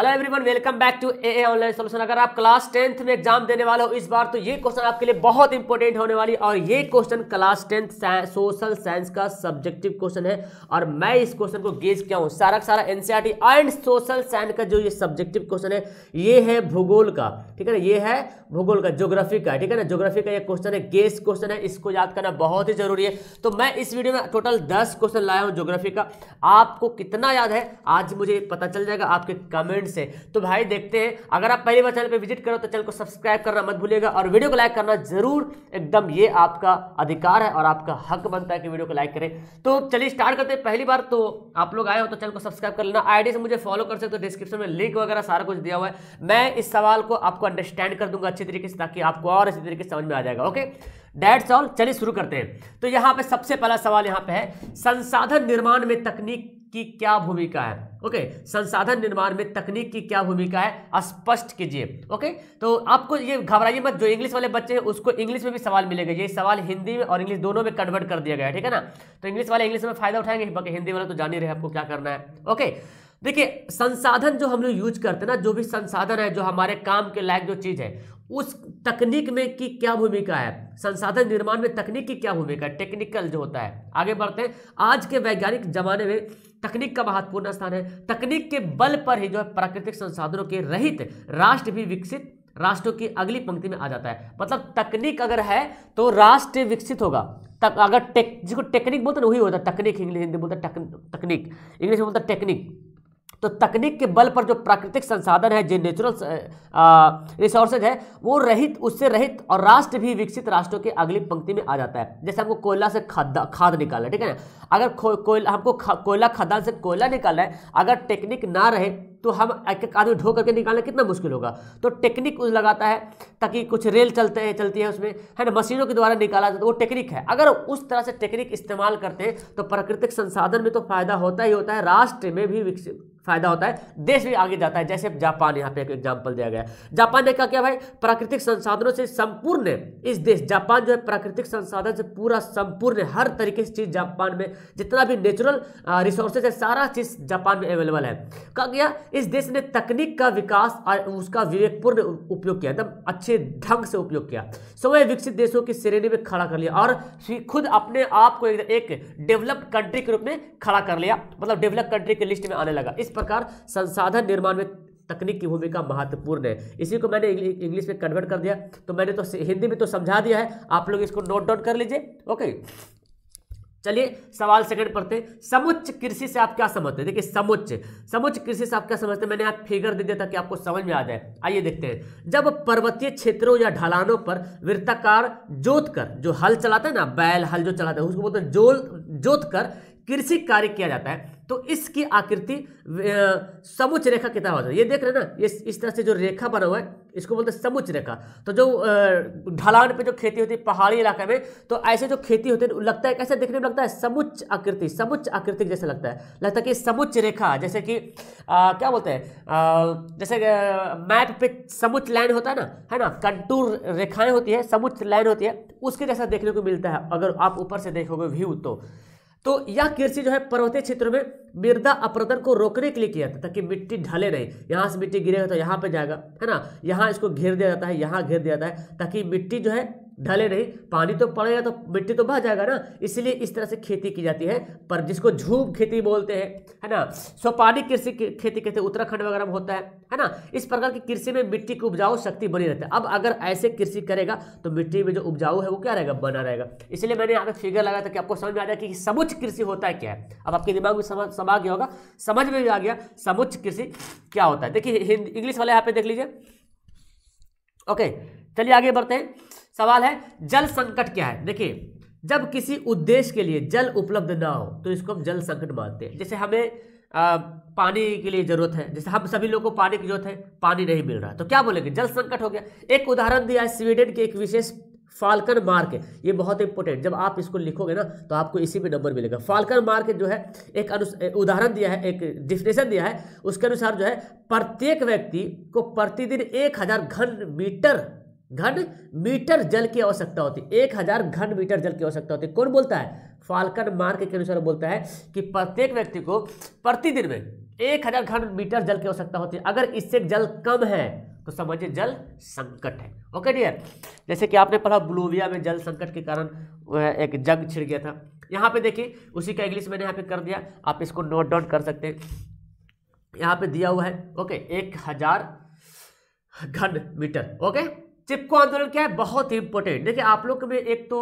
hello everyone welcome back to एए online solution अगर आप क्लास टेंथ में एग्जाम देने वाले हो इस बार तो ये क्वेश्चन आपके लिए बहुत इंपॉर्टेंट होने वाली और ये question class tenth social science का सब्जेक्टिव क्वेश्चन है और मैं इस क्वेश्चन को गेज किया हूँ सारा सारा एनसीईआरटी एंड सोशल साइंस का जो ये सब्जेक्टिव क्वेश्चन है ये है भूगोल का ठीक है ना ये है भूगोल का ज्योग्राफी का ठीक है ना ज्योग्राफी का ये क्वेश्चन है गेस क्वेश्चन है इसको याद करना बहुत ही जरूरी है तो मैं इस वीडियो में टोटल दस क्वेश्चन लाया हूँ ज्योग्राफी का आपको कितना याद है आज मुझे पता चल जाएगा आपके कमेंट्स से तो भाई देखते हैं अगर आप पहली बार चैनल पर विजिट करो तो चैनल को सब्सक्राइब करना मत भूलिएगा और वीडियो को लाइक करना जरूर एकदम ये आपका अधिकार है और आपका हक बनता है कि वीडियो को लाइक करें तो चलिए स्टार्ट करते हैं पहली बार तो आप लोग आए हो तो चैनल को सब्सक्राइब कर लेना आईडी से मुझे फॉलो कर सकते हो डिस्क्रिप्शन में लिंक वगैरह सारा कुछ दिया हुआ है मैं इस सवाल को आपको अंडरस्टैंड कर दूंगा अच्छी तरीके से ताकि आपको और अच्छी तरीके से समझ में आ जाएगा ओके डेट्स ऑल चलिए शुरू करते हैं तो यहाँ पे सबसे पहला सवाल यहाँ पे है संसाधन निर्माण में तकनीक की क्या भूमिका है ओके संसाधन निर्माण में तकनीक की क्या भूमिका है स्पष्ट कीजिए ओके तो आपको ये घबराइए मत जो इंग्लिश वाले बच्चे हैं उसको इंग्लिश में भी सवाल मिलेगा ये सवाल हिंदी में और इंग्लिश दोनों में कन्वर्ट कर दिया गया ठीक है ना तो इंग्लिश वाले इंग्लिश में फायदा उठाएंगे बाकी हिंदी वाले तो जान ही रहे आपको क्या करना है ओके देखिए संसाधन जो हम लोग यूज करते हैं ना जो भी संसाधन है जो हमारे काम के लायक जो चीज़ है उस तकनीक में की क्या भूमिका है संसाधन निर्माण में तकनीक की क्या भूमिका है टेक्निकल जो होता है आगे बढ़ते हैं आज के वैज्ञानिक जमाने में तकनीक का महत्वपूर्ण स्थान है तकनीक के बल पर ही जो है प्राकृतिक संसाधनों के रहित राष्ट्र भी विकसित राष्ट्रों की अगली पंक्ति में आ जाता है मतलब तकनीक अगर है तो राष्ट्र विकसित होगा तक अगर टेक जिसको टेक्निक बोलते हैं वही होता है तकनीक इंग्लिश हिंदी बोलता है तकनीक इंग्लिश में बोलता है टेक्निक तो तकनीक के बल पर जो प्राकृतिक संसाधन है जो नेचुरल रिसोर्सेज है वो रहित उससे रहित और राष्ट्र भी विकसित राष्ट्रों की अगली पंक्ति में आ जाता है जैसे हमको कोयला से खाद खाद निकालना है ठीक है ना अगर कोयला हमको कोयला खदान से कोयला निकालना है अगर टेक्निक ना रहे तो हम एक एक आदमी ढो करके निकालना कितना मुश्किल होगा तो टेक्निक उस लगाता है ताकि कुछ रेल चलते हैं चलती है उसमें है ना मशीनों के द्वारा निकाला जाता है वो टेक्निक है अगर उस तरह से टेक्निक इस्तेमाल करते हैं तो प्राकृतिक संसाधन में तो फायदा होता ही होता है राष्ट्र में भी विकसित फायदा होता है देश भी आगे जाता है जैसे जापान यहाँ पे एक एग्जाम्पल दिया गया जापान ने क्या किया भाई प्राकृतिक संसाधनों से संपूर्ण इस देश जापान जो है प्राकृतिक संसाधन से पूरा संपूर्ण हर तरीके से चीज़ जापान में जितना भी नेचुरल रिसोर्सेज है सारा चीज़ जापान में अवेलेबल है कहा गया इस देश ने तकनीक का विकास और उसका विवेकपूर्ण उपयोग किया एकदम अच्छे ढंग से उपयोग किया समय विकसित देशों की श्रेणी में खड़ा कर लिया और खुद अपने आप को एक डेवलप्ड कंट्री के रूप में खड़ा कर लिया मतलब डेवलप कंट्री की लिस्ट में आने लगा इस प्रकार संसाधन निर्माण में तकनीक की भूमिका महत्वपूर्ण है इसी को मैंने इंग्लिश में कन्वर्ट कर दिया तो मैंने तो हिंदी में तो समझा दिया है आप लोग इसको नोट डाउन कर लीजिए ओके चलिए सवाल सेकंड पढ़ते हैं समुच्च कृषि से आप क्या समझते हैं देखिए समुच्च समुच्च कृषि से आप क्या समझते हैं मैंने आप फिगर दे दिया था कि आपको समझ में आ जाए आइए देखते हैं जब पर्वतीय क्षेत्रों या ढलानों पर वृत्ताकार जोत कर जो हल चलाते हैं ना बैल हल जो चलाते हैं उसको बोलते हैं जोल जोत कर कृषि कार्य किया जाता है तो इसकी आकृति समुच रेखा कितना हो जाए ये देख रहे ना ये इस तरह से जो रेखा बना हुआ है इसको बोलते हैं समुच रेखा तो जो ढलान पे जो खेती होती है पहाड़ी इलाके में तो ऐसे जो खेती होती है लगता है कैसे देखने में लगता है समुच्च आकृति समुच्च आकृति जैसे लगता है लगता है कि समुच्च रेखा जैसे कि आ, क्या बोलते हैं जैसे मैप पे समुच लाइन होता है ना है ना कंटूर रेखाएं होती है समुच्च लाइन होती है उसके जैसा देखने को मिलता है अगर आप ऊपर से देखोगे व्यू तो तो यह कृषि जो है पर्वतीय क्षेत्रों में मृदा अपरदन को रोकने के लिए किया था ताकि मिट्टी ढले नहीं यहाँ से मिट्टी गिरेगा तो यहाँ पे जाएगा है ना यहाँ इसको घेर दिया जाता है यहाँ घेर दिया जाता है ताकि मिट्टी जो है ढले नहीं पानी तो पड़ेगा तो मिट्टी तो बह जाएगा ना इसलिए इस तरह से खेती की जाती है पर जिसको झूम खेती बोलते हैं है ना सोपानी कृषि खेती कहते हैं उत्तराखंड वगैरह में होता है है ना इस प्रकार की कृषि में मिट्टी की उपजाऊ शक्ति बनी रहती है अब अगर ऐसे कृषि करेगा तो मिट्टी में जो उपजाऊ है वो क्या रहेगा बना रहेगा इसलिए मैंने यहाँ पे फिगर लगाया था कि आपको समझ में आ जाए कि समुच्च कृषि होता है क्या है अब आपके दिमाग में समा गया होगा समझ में भी आ गया समुच्च कृषि क्या होता है देखिए इंग्लिश वाले यहाँ पे देख लीजिए ओके चलिए आगे बढ़ते हैं सवाल है जल संकट क्या है देखिए जब किसी उद्देश्य के लिए जल उपलब्ध ना हो तो इसको हम जल संकट मानते हैं जैसे हमें आ, पानी के लिए जरूरत है जैसे हम सभी लोगों को पानी की जरूरत है पानी नहीं मिल रहा तो क्या बोलेंगे जल संकट हो गया एक उदाहरण दिया है स्वीडन के एक विशेष फाल्कन मार्क ये बहुत इंपॉर्टेंट जब आप इसको लिखोगे ना तो आपको इसी में नंबर मिलेगा फाल्कन मार्क जो है एक उदाहरण दिया है एक डिफिनेशन दिया है उसके अनुसार जो है प्रत्येक व्यक्ति को प्रतिदिन एक हजार घन मीटर घन मीटर जल की आवश्यकता होती है एक हजार घन मीटर जल की आवश्यकता होती है कौन बोलता है फाल्कन मार्ग के अनुसार बोलता है कि प्रत्येक व्यक्ति को प्रतिदिन में एक हजार घन मीटर जल की आवश्यकता होती है अगर इससे जल कम है तो समझिए जल संकट है ओके डियर जैसे कि आपने पढ़ा ब्लूविया में जल संकट के कारण एक जंग छिड़ गया था यहाँ पे देखिए उसी का इंग्लिश मैंने यहाँ पे कर दिया आप इसको नोट डाउन कर सकते हैं यहाँ पे दिया हुआ है ओके एक हजार घन मीटर ओके चिपको आंदोलन क्या है बहुत इंपॉर्टेंट देखिए आप लोग में एक तो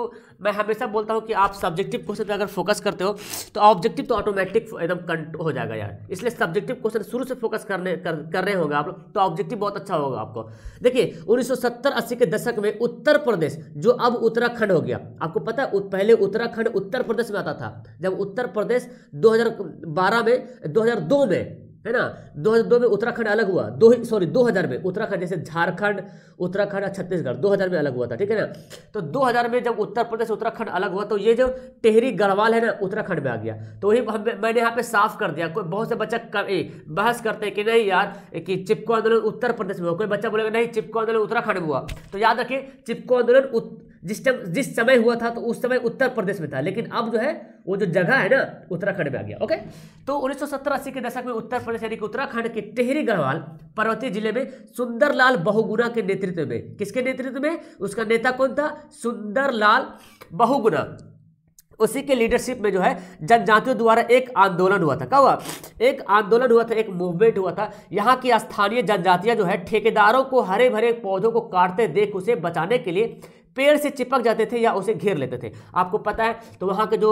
मैं हमेशा बोलता हूँ कि आप सब्जेक्टिव क्वेश्चन पे अगर फोकस करते हो तो ऑब्जेक्टिव तो ऑटोमेटिक एकदम कंट हो जाएगा यार इसलिए सब्जेक्टिव क्वेश्चन शुरू से फोकस करने कर, कर रहे होंगे आप लोग तो ऑब्जेक्टिव बहुत अच्छा होगा आपको देखिए उन्नीस सौ के दशक में उत्तर प्रदेश जो अब उत्तराखंड हो गया आपको पता है पहले उत्तराखंड उत्तर प्रदेश में आता था जब उत्तर प्रदेश दो में दो में है ना 2002 में उत्तराखंड अलग हुआ दो सॉरी 2000 में उत्तराखंड जैसे झारखंड उत्तराखंड और छत्तीसगढ़ 2000 में अलग हुआ था ठीक है ना तो 2000 में जब उत्तर प्रदेश उत्तराखंड अलग हुआ तो ये जो टेहरी गढ़वाल है ना उत्तराखंड में आ गया तो वही मैंने यहाँ पे साफ कर दिया कोई बहुत से बच्चा कर, ए, बहस करते हैं कि नहीं यार कि चिपको आंदोलन उत्तर प्रदेश में हुआ कोई बच्चा बोलेगा नहीं चिपको आंदोलन उत्तराखंड में हुआ तो याद रखिए चिपको आंदोलन जिस टाइम जिस समय हुआ था तो उस समय उत्तर प्रदेश में था लेकिन अब जो है वो जो जगह है ना उत्तराखंड में आ गया ओके तो उन्नीस सौ के दशक में उत्तर प्रदेश यानी कि उत्तराखंड के टेहरी गढ़वाल पर्वतीय जिले में सुंदरलाल बहुगुना के नेतृत्व में किसके नेतृत्व में उसका नेता कौन था सुंदरलाल बहुगुना उसी के लीडरशिप में जो है जनजातियों द्वारा एक आंदोलन हुआ था क्या हुआ एक आंदोलन हुआ था एक मूवमेंट हुआ था यहाँ की स्थानीय जनजातियाँ जो है ठेकेदारों को हरे भरे पौधों को काटते देख उसे बचाने के लिए पेड़ से चिपक जाते थे या उसे घेर लेते थे आपको पता है तो वहाँ के जो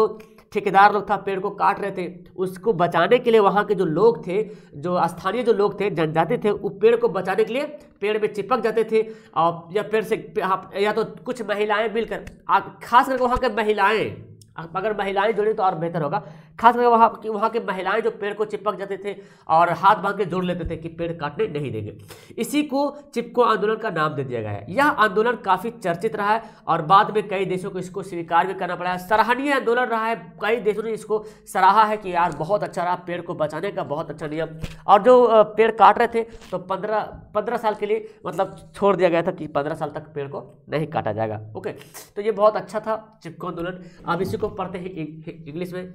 ठेकेदार लोग था पेड़ को काट रहे थे उसको बचाने के लिए वहाँ के जो लोग थे जो स्थानीय जो लोग थे जनजाति थे वो पेड़ को बचाने के लिए पेड़ में चिपक जाते थे और या पेड़ से हाँ, या तो कुछ महिलाएं मिलकर खास करके वहाँ के महिलाएं अगर महिलाएं जुड़ी तो और बेहतर होगा खास करके वहाँ की वहाँ के महिलाएं जो पेड़ को चिपक जाते थे और हाथ बांध के जोड़ लेते थे कि पेड़ काटने नहीं देंगे इसी को चिपको आंदोलन का नाम दे दिया गया है यह आंदोलन काफ़ी चर्चित रहा है और बाद में कई देशों को इसको स्वीकार भी करना पड़ा है सराहनीय आंदोलन रहा है कई देशों ने इसको सराहा है कि यार बहुत अच्छा रहा पेड़ को बचाने का बहुत अच्छा नियम और जो पेड़ काट रहे थे तो पंद्रह पंद्रह साल के लिए मतलब छोड़ दिया गया था कि पंद्रह साल तक पेड़ को नहीं काटा जाएगा ओके तो ये बहुत अच्छा था चिपको आंदोलन अब इसी को पढ़ते हैं इंग्लिश में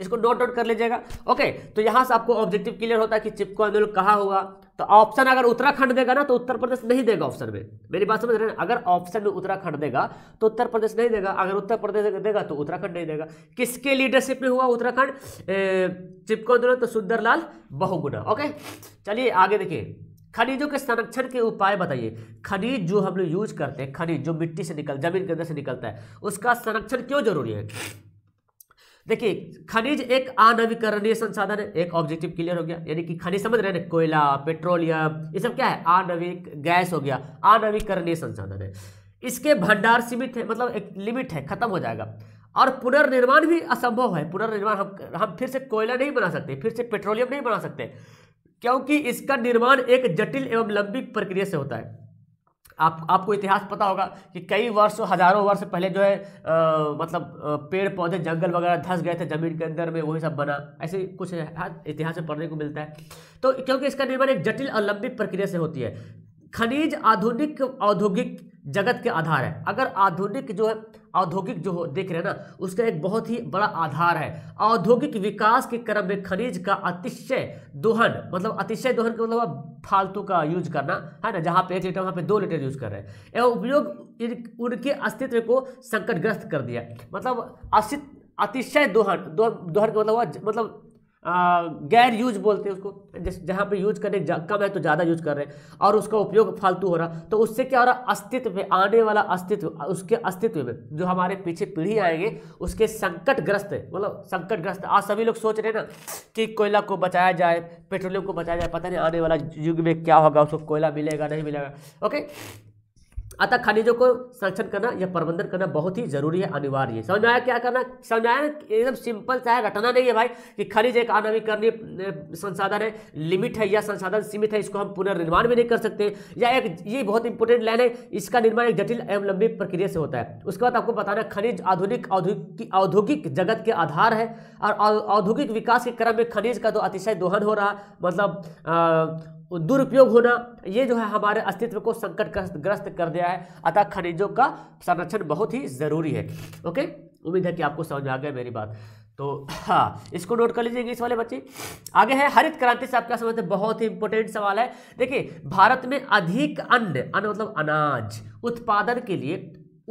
इसको नोट आउट कर लीजिएगा ओके तो यहाँ से आपको ऑब्जेक्टिव क्लियर होता है कि चिपको आंदोलन कहाँ हुआ तो ऑप्शन अगर उत्तराखंड देगा ना तो उत्तर प्रदेश नहीं देगा ऑप्शन में मेरी बात समझ रहे हैं अगर ऑप्शन में उत्तराखंड देगा तो उत्तर प्रदेश नहीं देगा अगर उत्तर प्रदेश देगा तो उत्तराखंड नहीं देगा किसके लीडरशिप में हुआ उत्तराखंड चिपको आंदोलन तो सुंदरलाल बहुगुना ओके चलिए आगे देखिए खनिजों के संरक्षण के उपाय बताइए खनिज जो हम लोग यूज करते हैं खनिज जो मिट्टी से निकल जमीन के अंदर से निकलता है उसका संरक्षण क्यों जरूरी है देखिए खनिज एक अनवीकरणीय संसाधन है एक ऑब्जेक्टिव क्लियर हो गया यानी कि खनिज समझ रहे हैं कोयला पेट्रोलियम ये सब क्या है अनवीक गैस हो गया अनवीकरणीय संसाधन है इसके भंडार सीमित है मतलब एक लिमिट है खत्म हो जाएगा और पुनर्निर्माण भी असंभव है पुनर्निर्माण हम हम फिर से कोयला नहीं बना सकते फिर से पेट्रोलियम नहीं बना सकते क्योंकि इसका निर्माण एक जटिल एवं लंबी प्रक्रिया से होता है आप आपको इतिहास पता होगा कि कई वर्ष हज़ारों वर्ष पहले जो है आ, मतलब पेड़ पौधे जंगल वगैरह धंस गए थे ज़मीन के अंदर में वही सब बना ऐसे कुछ हाँ, इतिहास में पढ़ने को मिलता है तो क्योंकि इसका निर्माण एक जटिल और लंबी प्रक्रिया से होती है खनिज आधुनिक औद्योगिक जगत के आधार है अगर आधुनिक जो है औद्योगिक जो देख रहे हैं ना उसका एक बहुत ही बड़ा आधार है औद्योगिक विकास के क्रम में खनिज का अतिशय दोहन मतलब अतिशय दोहन का मतलब फालतू का यूज करना है ना जहाँ पे एक लीटर वहाँ पे दो लीटर यूज कर रहे हैं एवं उपयोग उनके अस्तित्व को संकटग्रस्त कर दिया मतलब असित अतिशय दोहन दोहन का मतलब मतलब गैर यूज बोलते हैं उसको जिस जहाँ पे यूज करने कम है तो ज़्यादा यूज कर रहे हैं और उसका उपयोग फालतू हो रहा तो उससे क्या हो रहा अस्तित्व में आने वाला अस्तित्व उसके अस्तित्व में जो हमारे पीछे पीढ़ी आएंगे उसके संकटग्रस्त मतलब संकटग्रस्त आज सभी लोग सोच रहे हैं ना कि कोयला को बचाया जाए पेट्रोलियम को बचाया जाए पता नहीं आने वाला युग में क्या होगा उसको कोयला मिलेगा नहीं मिलेगा ओके अतः खनिजों को संरक्षण करना या प्रबंधन करना बहुत ही जरूरी है अनिवार्य है समझ में आया क्या करना समझ में आया एकदम सिंपल सा है रटना नहीं है भाई कि खनिज एक अनवीकरणीय संसाधन है लिमिट है या संसाधन सीमित है इसको हम पुनर्निर्माण भी नहीं कर सकते या एक ये बहुत इंपॉर्टेंट लाइन है इसका निर्माण एक जटिल एवं लंबी प्रक्रिया से होता है उसके बाद आपको बताना खनिज आधुनिक औद्योगिक जगत के आधार है और औद्योगिक विकास के क्रम में खनिज का तो अतिशय दोहन हो रहा मतलब दुरुपयोग होना ये जो है हमारे अस्तित्व को संकट ग्रस्त कर दिया है अतः खनिजों का संरक्षण बहुत ही ज़रूरी है ओके उम्मीद है कि आपको समझ में आ गया मेरी बात तो हाँ इसको नोट कर लीजिए इंग्लिश वाले बच्चे आगे है हरित क्रांति से आप क्या समझते हैं बहुत ही इंपॉर्टेंट सवाल है देखिए भारत में अधिक अन्न अन्न मतलब अनाज उत्पादन के लिए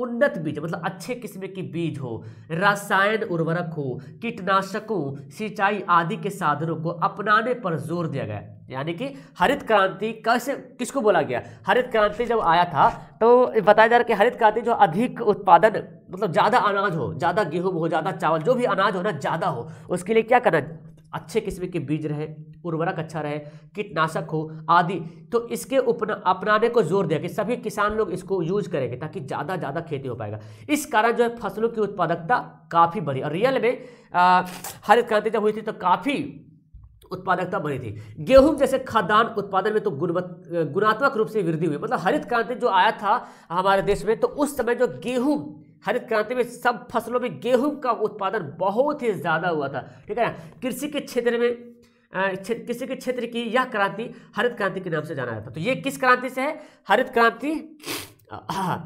उन्नत बीज मतलब अच्छे किस्म के बीज हो रसायन उर्वरक हो कीटनाशकों सिंचाई आदि के साधनों को अपनाने पर जोर दिया गया यानी कि हरित क्रांति कैसे किसको बोला गया हरित क्रांति जब आया था तो बताया जा रहा कि हरित क्रांति जो अधिक उत्पादन मतलब ज़्यादा अनाज हो ज़्यादा गेहूँ हो ज़्यादा चावल जो भी अनाज हो ना ज़्यादा हो उसके लिए क्या करना अच्छे किस्म के बीज रहे उर्वरक अच्छा रहे कीटनाशक हो आदि तो इसके अपनाने को जोर दिया कि सभी किसान लोग इसको यूज करेंगे ताकि ज़्यादा ज़्यादा खेती हो पाएगा इस कारण जो है फसलों की उत्पादकता काफ़ी बढ़ी और रियल में हरित क्रांति जब हुई थी तो काफ़ी उत्पादकता बनी थी गेहूं जैसे खाद्यान्न उत्पादन में तो गुणात्मक रूप से वृद्धि हुई मतलब हरित क्रांति जो आया था हमारे देश में तो उस समय जो गेहूं हरित क्रांति में सब फसलों में गेहूं का उत्पादन बहुत ही ज़्यादा हुआ था ठीक है कृषि के क्षेत्र में कृषि के क्षेत्र की यह क्रांति हरित क्रांति के नाम से जाना जाता तो ये किस क्रांति से है हरित क्रांति हाँ,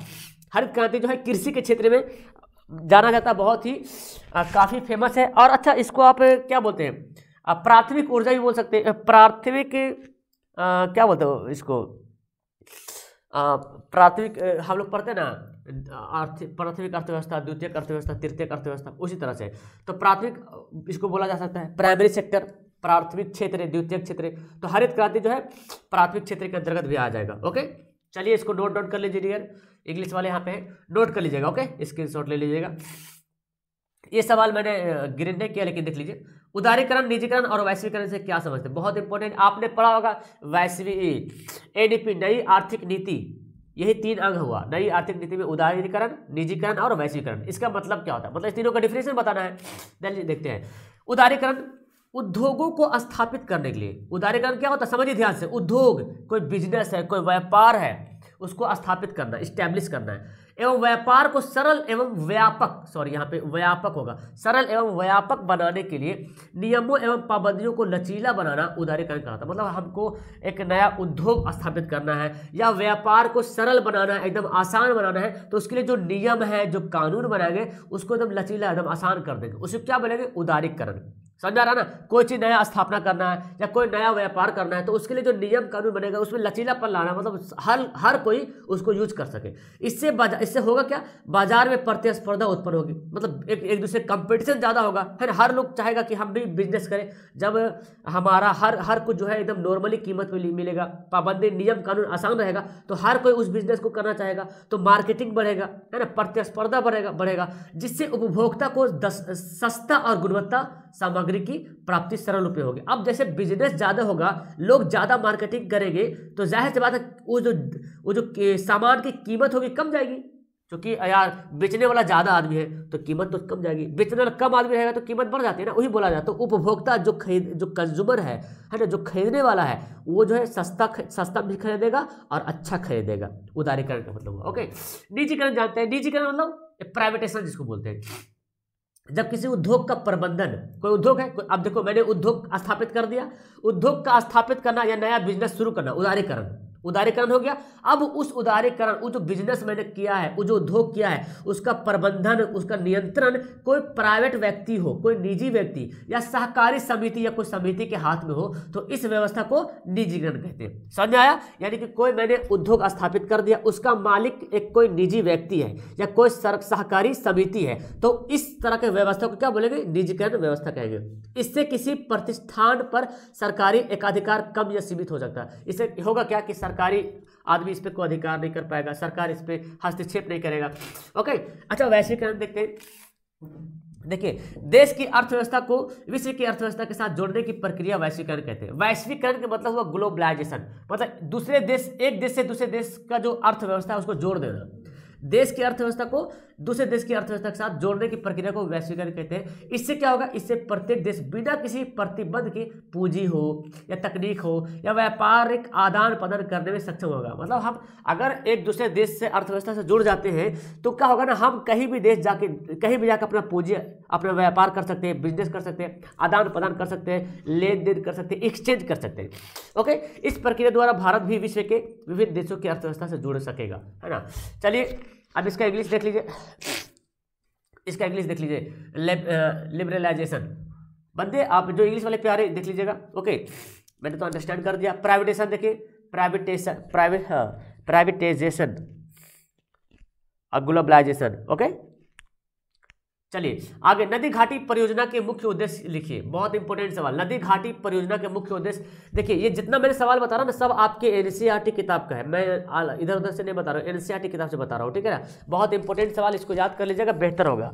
हरित क्रांति जो है कृषि के क्षेत्र में जाना जाता बहुत ही काफ़ी फेमस है और अच्छा इसको आप क्या बोलते हैं प्राथमिक ऊर्जा भी बोल सकते हैं प्राथमिक क्या बोलते हो इसको प्राथमिक हम लोग पढ़ते ना आर्थिक प्राथमिक अर्थव्यवस्था द्वितीयक अर्थव्यवस्था तृतीय अर्थव्यवस्था उसी तरह से तो प्राथमिक इसको बोला जा सकता है प्राइमरी सेक्टर प्राथमिक क्षेत्र द्वितीय क्षेत्र तो हरित क्रांति जो है प्राथमिक क्षेत्र के अंतर्गत भी आ जाएगा ओके चलिए इसको नोट डाउन कर लीजिए डियर इंग्लिश वाले यहाँ पे नोट कर लीजिएगा ओके स्क्रीन ले लीजिएगा ये सवाल मैंने ग्रीन ने किया लेकिन देख लीजिए उदारीकरण निजीकरण और वैश्वीकरण से क्या समझते हैं बहुत इंपॉर्टेंट आपने पढ़ा होगा वैश्वी एडीपी नई आर्थिक नीति यही तीन अंग हुआ नई आर्थिक नीति में उदारीकरण निजीकरण और वैश्वीकरण इसका मतलब क्या होता है मतलब इस तीनों का डिफिनेशन बताना है देखते हैं उदारीकरण उद्योगों को स्थापित करने के लिए उदारीकरण क्या होता है समझिए ध्यान से उद्योग कोई बिजनेस है कोई व्यापार है उसको स्थापित करना स्टैब्लिश करना है एवं व्यापार को सरल एवं व्यापक सॉरी यहाँ पे व्यापक होगा सरल एवं व्यापक बनाने के लिए नियमों एवं पाबंदियों को लचीला बनाना उदारीकरण कराता मतलब हमको एक नया उद्योग स्थापित करना है या व्यापार को सरल बनाना है एकदम आसान बनाना है तो उसके लिए जो नियम है जो कानून बनाएंगे उसको एकदम लचीला एकदम आसान कर देंगे उसे क्या बोलेंगे उदारीकरण समझ आ रहा ना कोई चीज़ नया स्थापना करना है या कोई नया व्यापार करना है तो उसके लिए जो नियम कानून बनेगा उसमें लचीलापन लाना मतलब हर हर कोई उसको यूज कर सके इससे इससे होगा क्या बाजार में प्रतिस्पर्धा उत्पन्न होगी मतलब एक एक दूसरे कंपटीशन ज़्यादा होगा फिर हर लोग चाहेगा कि हम भी बिजनेस करें जब हमारा हर हर कुछ जो है एकदम नॉर्मली कीमत में मिलेगा पाबंदी नियम कानून आसान रहेगा तो हर कोई उस बिजनेस को करना चाहेगा तो मार्केटिंग बढ़ेगा है ना प्रतिस्पर्धा बढ़ेगा बढ़ेगा जिससे उपभोक्ता को सस्ता और गुणवत्ता सामग्री सामग्री की प्राप्ति सरल रूप होगी अब जैसे बिजनेस ज़्यादा होगा लोग ज़्यादा मार्केटिंग करेंगे तो जाहिर सी बात है वो जो वो जो सामान की कीमत होगी कम जाएगी क्योंकि यार बेचने वाला ज़्यादा आदमी है तो कीमत तो कम जाएगी बेचने वाला कम आदमी रहेगा तो कीमत बढ़ जाती है ना वही बोला जाता है तो उपभोक्ता जो खरीद जो कंज्यूमर है है ना जो खरीदने वाला है वो जो है सस्ता ख, सस्ता भी खरीदेगा और अच्छा खरीदेगा उदारीकरण का मतलब ओके निजीकरण जानते हैं निजीकरण मतलब प्राइवेटेशन जिसको बोलते हैं जब किसी उद्योग का प्रबंधन कोई उद्योग है कोई अब देखो मैंने उद्योग स्थापित कर दिया उद्योग का स्थापित करना या नया बिजनेस शुरू करना उदारीकरण उदारीकरण हो गया अब उस उदारीकरण वो जो बिजनेस मैंने किया है वो जो उद्योग किया है उसका प्रबंधन उसका नियंत्रण कोई प्राइवेट व्यक्ति हो कोई निजी व्यक्ति या सहकारी समिति या कोई समिति के हाथ में हो तो इस व्यवस्था को निजीकरण कहते हैं समझ आया यानी कि कोई मैंने उद्योग स्थापित कर दिया उसका मालिक एक कोई निजी व्यक्ति है या कोई सहकारी समिति है तो इस तरह के व्यवस्था को क्या बोलेंगे निजीकरण व्यवस्था कहेंगे इससे किसी प्रतिष्ठान पर सरकारी एकाधिकार कम या सीमित हो सकता है इससे होगा क्या कि सरकारी आदमी इस पर कोई अधिकार नहीं कर पाएगा सरकार इस पर हस्तक्षेप नहीं करेगा ओके अच्छा वैश्वीकरण देखते हैं देखिए देश की अर्थव्यवस्था को विश्व की अर्थव्यवस्था के साथ जोड़ने की प्रक्रिया वैश्वीकरण कहते हैं वैश्वीकरण का मतलब हुआ ग्लोबलाइजेशन मतलब दूसरे देश एक देश से दूसरे देश का जो अर्थव्यवस्था है उसको जोड़ देना देश की अर्थव्यवस्था को दूसरे देश की अर्थव्यवस्था के साथ जोड़ने की प्रक्रिया को वैश्वीकरण कहते हैं इससे क्या होगा इससे प्रत्येक देश बिना किसी प्रतिबंध के पूंजी हो या तकनीक हो या व्यापारिक आदान प्रदान करने में सक्षम होगा मतलब हम अगर एक दूसरे देश से अर्थव्यवस्था से जुड़ जाते हैं तो क्या होगा ना हम कहीं भी देश जाके कहीं भी जाकर अपना पूंजी अपना व्यापार कर सकते हैं बिजनेस कर सकते हैं आदान प्रदान कर सकते हैं लेन देन कर सकते हैं एक्सचेंज कर सकते हैं ओके इस प्रक्रिया द्वारा भारत भी विश्व के विभिन्न देशों की अर्थव्यवस्था से जुड़ सकेगा है ना चलिए अब इसका इंग्लिश देख लीजिए इसका इंग्लिश देख लीजिए लिबरलाइजेशन बंदे आप जो इंग्लिश वाले प्यारे देख लीजिएगा ओके मैंने तो अंडरस्टैंड कर दिया प्राइवेटेशन देखिए प्राइवेटेशन प्राइवेट प्राइवेटाइजेशन और ग्लोबलाइजेशन ओके चलिए आगे नदी घाटी परियोजना के मुख्य उद्देश्य लिखिए बहुत इंपॉर्टेंट सवाल नदी घाटी परियोजना के मुख्य उद्देश्य देखिए ये जितना मैंने सवाल बता रहा ना सब आपके एनसीईआरटी किताब का है मैं इधर उधर से नहीं बता रहा हूँ एनसीईआरटी किताब से बता रहा हूँ ठीक है ना बहुत इंपॉर्टेंट सवाल इसको याद कर लीजिएगा बेहतर होगा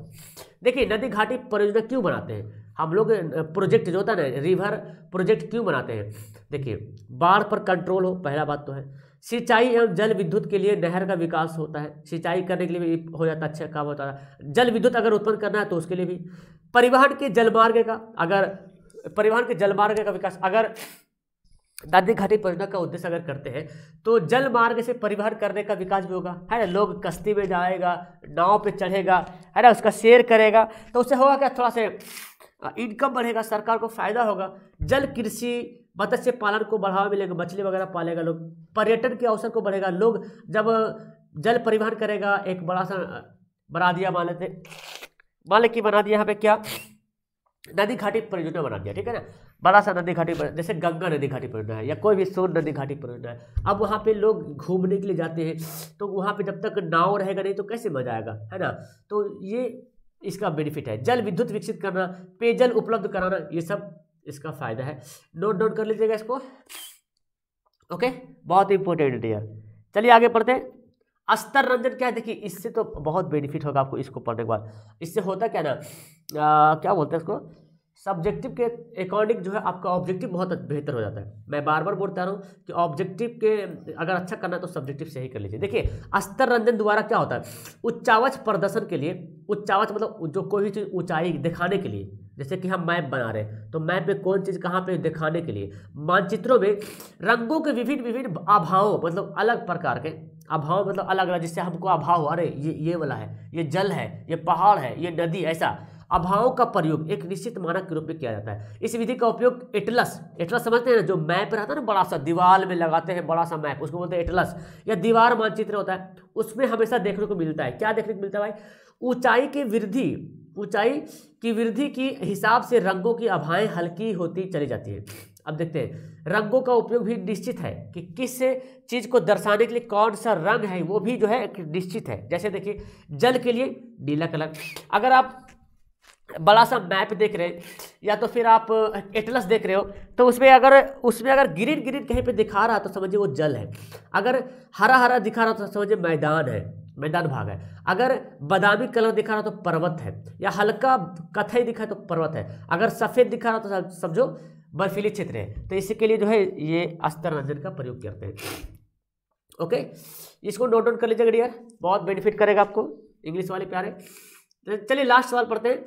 देखिए नदी घाटी परियोजना क्यों बनाते हैं हम लोग प्रोजेक्ट जो होता है ना रिवर प्रोजेक्ट क्यों बनाते हैं देखिए बाढ़ पर कंट्रोल हो पहला बात तो है सिंचाई एवं जल विद्युत के लिए नहर का विकास होता है सिंचाई करने के लिए भी हो जाता अच्छा काम होता है जल विद्युत अगर उत्पन्न करना है तो उसके लिए भी परिवहन के जलमार्ग का अगर परिवहन के जलमार्ग का विकास अगर दादी घाटी परियोजना का उद्देश्य अगर करते हैं तो जल मार्ग से परिवहन करने का विकास भी होगा है ना लोग कश्ती में जाएगा नाव पे चढ़ेगा है ना उसका शेयर करेगा तो उससे होगा क्या थोड़ा से इनकम बढ़ेगा सरकार को फ़ायदा होगा जल कृषि मत्स्य पालन को बढ़ावा मिलेगा मछली वगैरह पालेगा लोग पर्यटन के अवसर को बढ़ेगा लोग जब जल परिवहन करेगा एक बड़ा सा बना दिया मान लेते मान लें कि बना दिया हमें क्या नदी घाटी परियोजना बना दिया ठीक है ना बड़ा सा नदी घाटी पर जैसे गंगा नदी घाटी परियोजना है या कोई भी सोन नदी घाटी परियोजना है अब वहाँ पे लोग घूमने के लिए जाते हैं तो वहाँ पे जब तक नाव रहेगा नहीं तो कैसे मजा आएगा है ना तो ये इसका बेनिफिट है जल विद्युत विकसित करना पेयजल उपलब्ध कराना ये सब इसका फायदा है नोट डाउन कर लीजिएगा इसको ओके बहुत इंपॉर्टेंट डेयर चलिए आगे पढ़ते हैं अस्तर रंजन क्या है देखिए इससे तो बहुत बेनिफिट होगा आपको इसको पढ़ने के बाद इससे होता क्या ना आ, क्या बोलते हैं इसको सब्जेक्टिव के अकॉर्डिंग जो है आपका ऑब्जेक्टिव बहुत बेहतर हो जाता है मैं बार बार बोलता रहा हूँ कि ऑब्जेक्टिव के अगर अच्छा करना है तो सब्जेक्टिव से ही कर लीजिए देखिए अस्तर रंजन द्वारा क्या होता है उच्चावच प्रदर्शन के लिए उच्चावच मतलब जो कोई भी चीज़ ऊंचाई दिखाने के लिए जैसे कि हम मैप बना रहे हैं तो मैप में कौन चीज़ कहाँ पे दिखाने के लिए मानचित्रों में रंगों के विभिन्न विभिन्न अभावों मतलब अलग प्रकार के अभाव मतलब अलग अलग जिससे हमको अभाव अरे ये ये वाला है ये जल है ये पहाड़ है ये नदी ऐसा अभाव का प्रयोग एक निश्चित मानक के रूप में किया जाता है इस विधि का उपयोग एटलस एटलस समझते हैं ना जो मैप रहता है ना बड़ा सा दीवार में लगाते हैं बड़ा सा मैप उसको बोलते हैं एटलस या दीवार मानचित्र होता है उसमें हमेशा देखने को मिलता है क्या देखने को मिलता है भाई ऊंचाई की वृद्धि ऊंचाई की वृद्धि की हिसाब से रंगों की अभाएँ हल्की होती चली जाती है अब देखते हैं रंगों का उपयोग भी निश्चित है कि किस चीज़ को दर्शाने के लिए कौन सा रंग है वो भी जो है निश्चित है जैसे देखिए जल के लिए नीला कलर अगर आप बड़ा सा मैप देख रहे हैं या तो फिर आप एटलस देख रहे हो तो उसमें अगर उसमें अगर ग्रीन ग्रीन कहीं पे दिखा रहा तो समझिए वो जल है अगर हरा हरा दिखा रहा तो समझिए मैदान है मैदान भाग है अगर बादामी कलर दिखा रहा तो पर्वत है या हल्का कथई दिखा तो पर्वत है अगर सफ़ेद दिखा रहा तो समझो बर्फीली क्षेत्र है तो इसी के लिए जो है ये अस्तर रंजन का प्रयोग करते हैं ओके इसको नोट डाउन कर लीजिएगा डियर बहुत बेनिफिट करेगा आपको इंग्लिश वाले प्यारे चलिए लास्ट सवाल पढ़ते हैं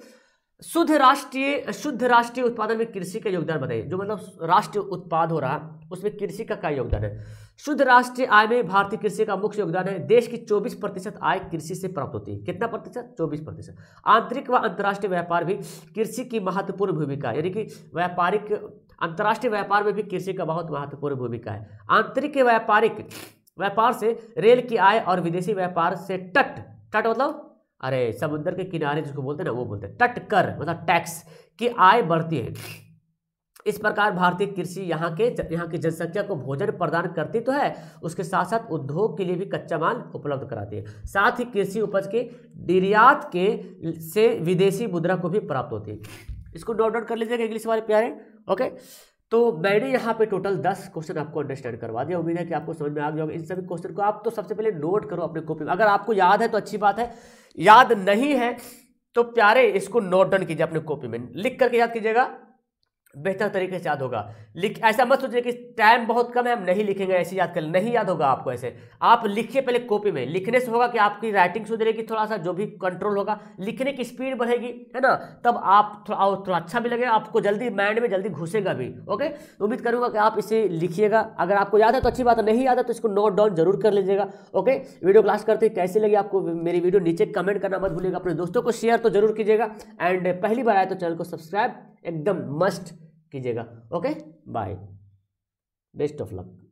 शुद्ध राष्ट्रीय शुद्ध राष्ट्रीय उत्पादन में कृषि का योगदान बताइए जो मतलब राष्ट्रीय उत्पाद हो रहा है उसमें कृषि का क्या योगदान है शुद्ध राष्ट्रीय आय में भारतीय कृषि का मुख्य योगदान है देश की 24 प्रतिशत आय कृषि से प्राप्त होती है कितना प्रतिशत 24 प्रतिशत आंतरिक व अंतर्राष्ट्रीय व्यापार भी कृषि की महत्वपूर्ण भूमिका यानी कि व्यापारिक अंतर्राष्ट्रीय व्यापार में भी कृषि का बहुत महत्वपूर्ण भूमिका है आंतरिक व्यापारिक व्यापार से रेल की आय और विदेशी व्यापार से टट टट मतलब अरे समुद्र के किनारे जिसको बोलते हैं ना वो बोलते हैं तट कर मतलब टैक्स की आय बढ़ती है इस प्रकार भारतीय कृषि यहाँ के यहाँ की जनसंख्या को भोजन प्रदान करती तो है उसके साथ साथ उद्योग के लिए भी कच्चा माल उपलब्ध कराती है साथ ही कृषि उपज के निर्यात के से विदेशी मुद्रा को भी प्राप्त होती है इसको नोट डाउन कर लीजिएगा इंग्लिश वाले प्यारे ओके तो मैंने यहाँ पे टोटल दस क्वेश्चन आपको अंडरस्टैंड करवा दिया उम्मीद है कि आपको समझ में आ गया होगा इन सभी क्वेश्चन को आप तो सबसे पहले नोट करो अपने कॉपी में अगर आपको याद है तो अच्छी बात है याद नहीं है तो प्यारे इसको नोट डाउन कीजिए अपने कॉपी में लिख करके याद कीजिएगा बेहतर तरीके से याद होगा लिख ऐसा मत सोचिए कि टाइम बहुत कम है हम नहीं लिखेंगे ऐसे याद कर नहीं याद होगा आपको ऐसे आप लिखिए पहले कॉपी में लिखने से होगा कि आपकी राइटिंग सुधरेगी थोड़ा सा जो भी कंट्रोल होगा लिखने की स्पीड बढ़ेगी है ना तब आप थोड़ा थोड़ा अच्छा भी लगेगा आपको जल्दी माइंड में जल्दी घुसेगा भी ओके उम्मीद करूँगा कि आप इसे लिखिएगा अगर आपको याद है तो अच्छी बात नहीं याद है तो इसको नोट डाउन जरूर कर लीजिएगा ओके वीडियो क्लास करते कैसे लगी आपको मेरी वीडियो नीचे कमेंट करना मत भूलिएगा अपने दोस्तों को शेयर तो जरूर कीजिएगा एंड पहली बार आए तो चैनल को सब्सक्राइब एकदम मस्ट कीजिएगा okay bye best of luck